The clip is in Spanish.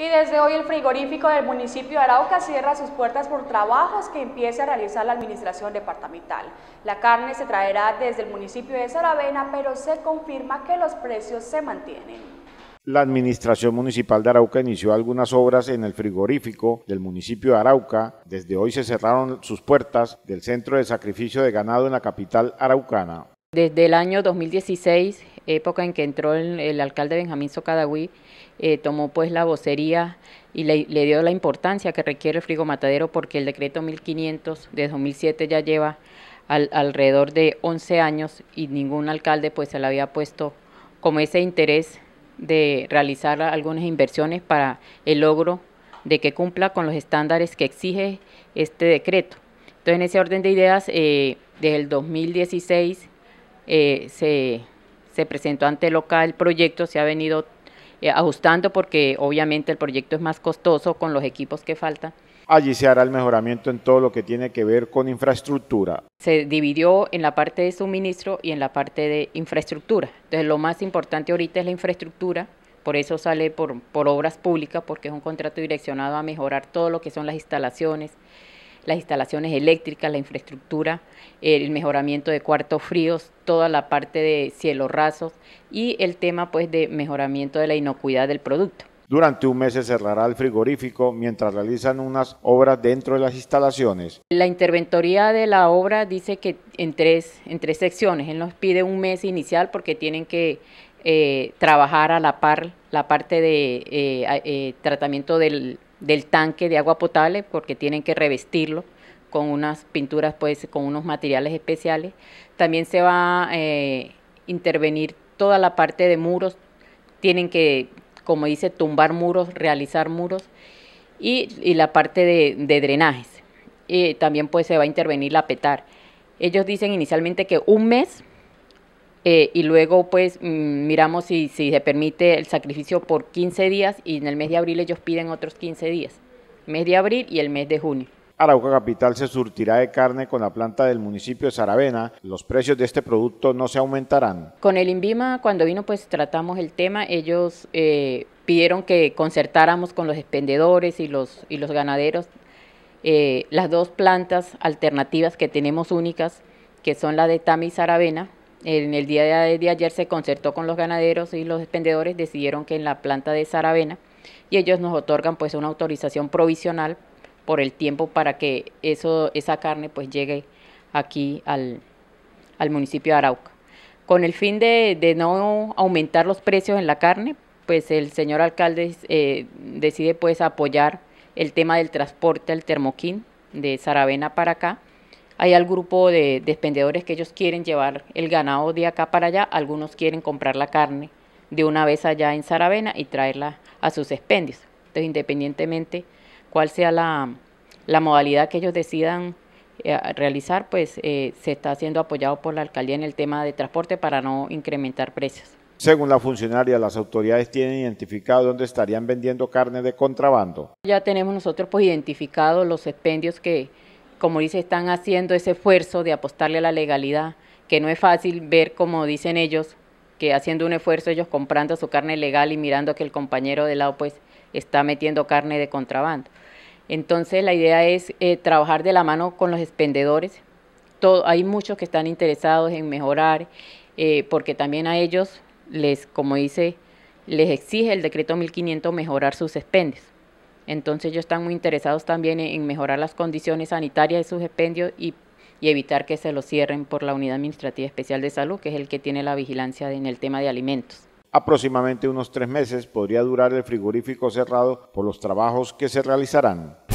Y desde hoy el frigorífico del municipio de Arauca cierra sus puertas por trabajos que empiece a realizar la administración departamental. La carne se traerá desde el municipio de Saravena, pero se confirma que los precios se mantienen. La Administración Municipal de Arauca inició algunas obras en el frigorífico del municipio de Arauca. Desde hoy se cerraron sus puertas del Centro de Sacrificio de Ganado en la capital araucana. Desde el año 2016, época en que entró el, alcalde Benjamín Socadagüí, eh, tomó pues la vocería y le, dio la importancia que requiere el frigo matadero, porque el decreto 1500 de 2007 ya lleva alrededor de 11 años y ningún alcalde pues se le había puesto como ese interés de realizar algunas inversiones para el logro de que cumpla con los estándares que exige este decreto. Entonces en ese orden de ideas, eh, desde el 2016 eh, se, se, presentó ante local el proyecto, se ha venido eh, ajustando porque obviamente el proyecto es más costoso con los equipos que faltan. Allí se hará el mejoramiento en todo lo que tiene que ver con infraestructura. Se dividió en la parte de suministro y en la parte de infraestructura. Entonces lo más importante ahorita es la infraestructura, por eso sale por, por obras públicas, porque es un contrato direccionado a mejorar todo lo que son las instalaciones, las instalaciones eléctricas, la infraestructura, el mejoramiento de cuartos fríos, toda la parte de cielo rasos y el tema pues de mejoramiento de la inocuidad del producto. Durante un mes se cerrará el frigorífico mientras realizan unas obras dentro de las instalaciones. La interventoría de la obra dice que en tres, en tres secciones. Él nos pide un mes inicial porque tienen que eh, trabajar a la par la parte de eh, eh, tratamiento del del tanque de agua potable porque tienen que revestirlo con unas pinturas, pues con unos materiales especiales. También se va a eh, intervenir toda la parte de muros, tienen que, como dice, tumbar muros, realizar muros y, la parte de, drenajes. y también pues se va a intervenir la petar. Ellos dicen inicialmente que un mes eh, y luego pues mm, miramos si, se permite el sacrificio por 15 días y en el mes de abril ellos piden otros 15 días, mes de abril y el mes de junio. Arauca Capital se surtirá de carne con la planta del municipio de Saravena. Los precios de este producto no se aumentarán. Con el INVIMA, cuando vino, pues tratamos el tema. Ellos eh, pidieron que concertáramos con los expendedores y los, los ganaderos eh, las dos plantas alternativas que tenemos únicas, que son la de Tami y Saravena, en el día de ayer se concertó con los ganaderos y los expendedores, decidieron que en la planta de Saravena y ellos nos otorgan pues una autorización provisional por el tiempo para que eso, esa carne pues llegue aquí al, municipio de Arauca. Con el fin de, no aumentar los precios en la carne, pues el señor alcalde eh, decide pues apoyar el tema del transporte al termoquín de Saravena para acá hay al grupo de, expendedores que ellos quieren llevar el ganado de acá para allá, algunos quieren comprar la carne de una vez allá en Saravena y traerla a sus expendios. Entonces, independientemente cuál sea la, modalidad que ellos decidan eh, realizar, pues eh, se está siendo apoyado por la alcaldía en el tema de transporte para no incrementar precios. Según la funcionaria, las autoridades tienen identificado dónde estarían vendiendo carne de contrabando. Ya tenemos nosotros pues identificados los expendios que, como dice, están haciendo ese esfuerzo de apostarle a la legalidad, que no es fácil ver, como dicen ellos, que haciendo un esfuerzo ellos comprando su carne legal y mirando que el compañero de lado pues está metiendo carne de contrabando. Entonces la idea es eh, trabajar de la mano con los expendedores. hay muchos que están interesados en mejorar, eh, porque también a ellos les, como dice, les exige el decreto 1500 mejorar sus expendios. Entonces ellos están muy interesados también en mejorar las condiciones sanitarias de sus expendios y, evitar que se los cierren por la Unidad Administrativa Especial de Salud, que es el que tiene la vigilancia en el tema de alimentos. Aproximadamente unos tres meses podría durar el frigorífico cerrado por los trabajos que se realizarán.